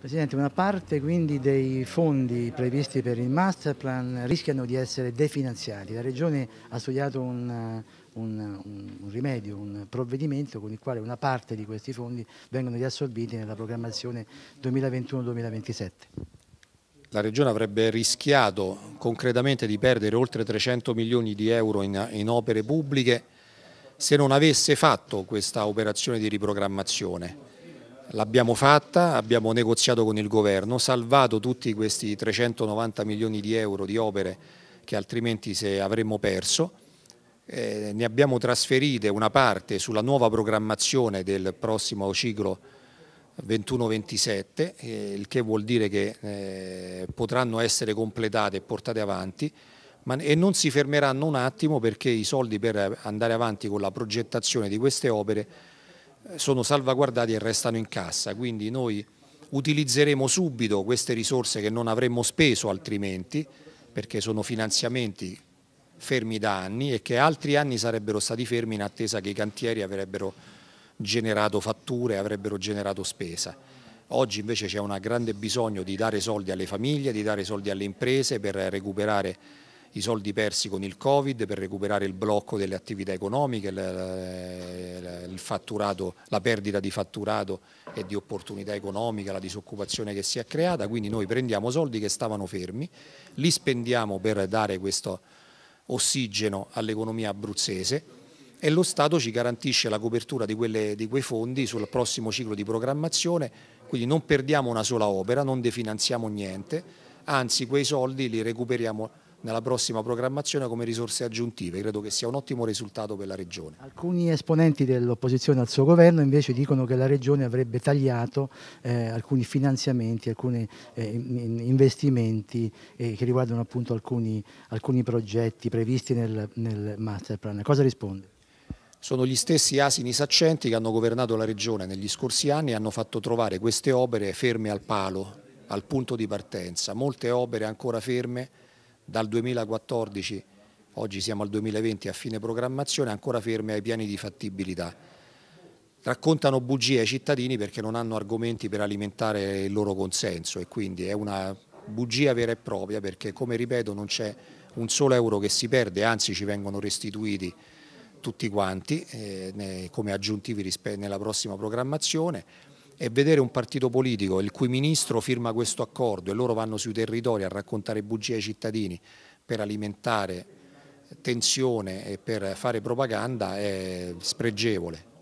Presidente, una parte quindi dei fondi previsti per il master plan rischiano di essere definanziati. La Regione ha studiato un, un, un, rimedio, un provvedimento con il quale una parte di questi fondi vengono riassorbiti nella programmazione 2021-2027. La Regione avrebbe rischiato concretamente di perdere oltre 300 milioni di euro in, in opere pubbliche se non avesse fatto questa operazione di riprogrammazione L'abbiamo fatta, abbiamo negoziato con il governo, salvato tutti questi 390 milioni di euro di opere che altrimenti se avremmo perso. Eh, ne abbiamo trasferite una parte sulla nuova programmazione del prossimo ciclo 21-27, eh, il che vuol dire che eh, potranno essere completate e portate avanti ma, e non si fermeranno un attimo perché i soldi per andare avanti con la progettazione di queste opere sono salvaguardati e restano in cassa, quindi noi utilizzeremo subito queste risorse che non avremmo speso altrimenti, perché sono finanziamenti fermi da anni e che altri anni sarebbero stati fermi in attesa che i cantieri avrebbero generato fatture, avrebbero generato spesa. Oggi invece c'è un grande bisogno di dare soldi alle famiglie, di dare soldi alle imprese per recuperare i soldi persi con il Covid, per recuperare il blocco delle attività economiche, fatturato, la perdita di fatturato e di opportunità economica, la disoccupazione che si è creata, quindi noi prendiamo soldi che stavano fermi, li spendiamo per dare questo ossigeno all'economia abruzzese e lo Stato ci garantisce la copertura di, quelle, di quei fondi sul prossimo ciclo di programmazione, quindi non perdiamo una sola opera, non definanziamo niente, anzi quei soldi li recuperiamo nella prossima programmazione come risorse aggiuntive. Credo che sia un ottimo risultato per la Regione. Alcuni esponenti dell'opposizione al suo governo invece dicono che la Regione avrebbe tagliato eh, alcuni finanziamenti, alcuni eh, investimenti eh, che riguardano appunto alcuni, alcuni progetti previsti nel, nel master plan. Cosa risponde? Sono gli stessi asini saccenti che hanno governato la Regione negli scorsi anni e hanno fatto trovare queste opere ferme al palo, al punto di partenza. Molte opere ancora ferme dal 2014, oggi siamo al 2020 a fine programmazione, ancora ferme ai piani di fattibilità. Raccontano bugie ai cittadini perché non hanno argomenti per alimentare il loro consenso e quindi è una bugia vera e propria perché come ripeto non c'è un solo euro che si perde, anzi ci vengono restituiti tutti quanti eh, come aggiuntivi nella prossima programmazione e vedere un partito politico il cui ministro firma questo accordo e loro vanno sui territori a raccontare bugie ai cittadini per alimentare tensione e per fare propaganda è spregevole.